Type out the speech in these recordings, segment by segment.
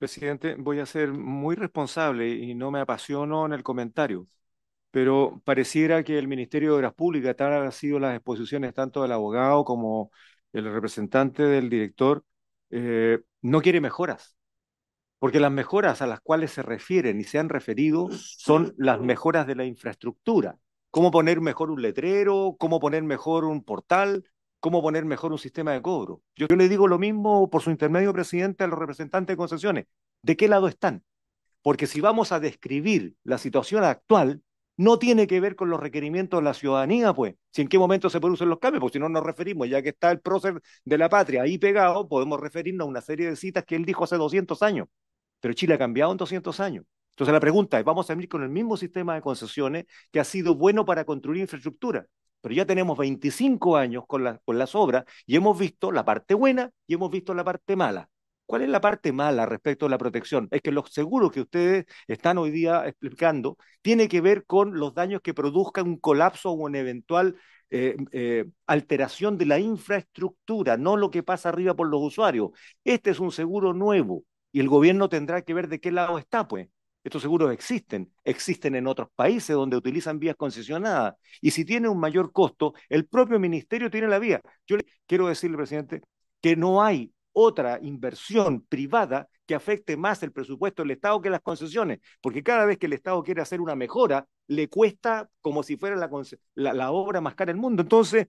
presidente, voy a ser muy responsable y no me apasiono en el comentario, pero pareciera que el Ministerio de Obras Públicas, tal han sido las exposiciones tanto del abogado como el representante del director, eh, no quiere mejoras, porque las mejoras a las cuales se refieren y se han referido son las mejoras de la infraestructura. ¿Cómo poner mejor un letrero? ¿Cómo poner mejor un portal? cómo poner mejor un sistema de cobro. Yo, le digo lo mismo por su intermedio presidente a los representantes de concesiones. ¿De qué lado están? Porque si vamos a describir la situación actual, no tiene que ver con los requerimientos de la ciudadanía, pues, si en qué momento se producen los cambios, porque si no nos referimos, ya que está el prócer de la patria ahí pegado, podemos referirnos a una serie de citas que él dijo hace 200 años, pero Chile ha cambiado en 200 años. Entonces la pregunta es, ¿vamos a venir con el mismo sistema de concesiones que ha sido bueno para construir infraestructura? Pero ya tenemos 25 años con, las obras y hemos visto la parte buena y hemos visto la parte mala. ¿Cuál es la parte mala respecto a la protección? Es que los seguros que ustedes están hoy día explicando tiene que ver con los daños que produzcan un colapso o una eventual eh, eh, alteración de la infraestructura, no lo que pasa arriba por los usuarios. Este es un seguro nuevo y el gobierno tendrá que ver de qué lado está, pues. Estos seguros existen, existen en otros países donde utilizan vías concesionadas. Y si tiene un mayor costo, el propio ministerio tiene la vía. Yo quiero decirle, presidente, que no hay otra inversión privada que afecte más el presupuesto del Estado que las concesiones, porque cada vez que el Estado quiere hacer una mejora, le cuesta como si fuera la, obra más cara del mundo. Entonces,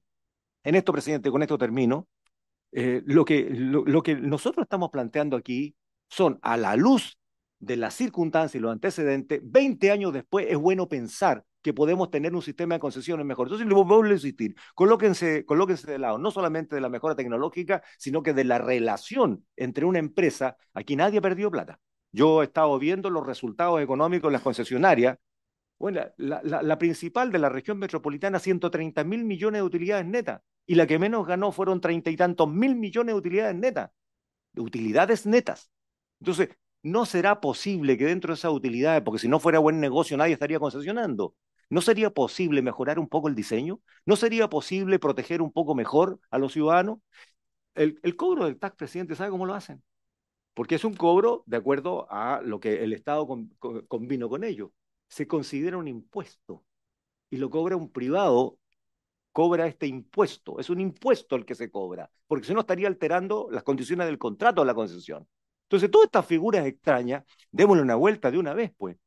en esto, presidente, con esto termino, eh, lo, que, lo que nosotros estamos planteando aquí son, a la luz de la circunstancia y los antecedentes, 20 años después es bueno pensar que podemos tener un sistema de concesiones mejor. Entonces, les vuelvo a insistir, colóquense, colóquense de lado, no solamente de la mejora tecnológica, sino que de la relación entre una empresa, aquí nadie perdió plata. Yo he estado viendo los resultados económicos de las concesionarias. Bueno, la, principal de la región metropolitana, 130 mil millones de utilidades netas, y la que menos ganó fueron treinta y tantos mil millones de utilidades netas, utilidades netas. Entonces, no será posible que dentro de esa utilidad, porque si no fuera buen negocio nadie estaría concesionando, ¿no sería posible mejorar un poco el diseño? ¿No sería posible proteger un poco mejor a los ciudadanos? El, cobro del tax, presidente, ¿sabe cómo lo hacen? Porque es un cobro de acuerdo a lo que el Estado convino con, con ello. Se considera un impuesto y lo cobra un privado, cobra este impuesto. Es un impuesto el que se cobra, porque si no estaría alterando las condiciones del contrato de la concesión. Entonces, todas estas figuras extrañas, démosle una vuelta de una vez, pues.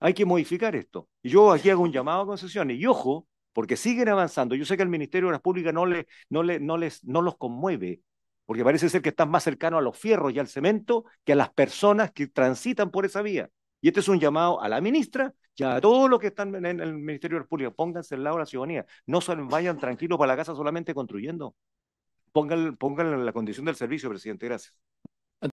Hay que modificar esto. Y yo aquí hago un llamado a concesiones. Y ojo, porque siguen avanzando. Yo sé que el Ministerio de Obras Públicas no, le, no, le, no, les, no los conmueve, porque parece ser que están más cercanos a los fierros y al cemento que a las personas que transitan por esa vía. Y este es un llamado a la ministra y a todos los que están en el Ministerio de Obras Públicas. Pónganse al lado de la ciudadanía. No se vayan tranquilos para la casa solamente construyendo. Pónganle, pónganle la condición del servicio, presidente. Gracias.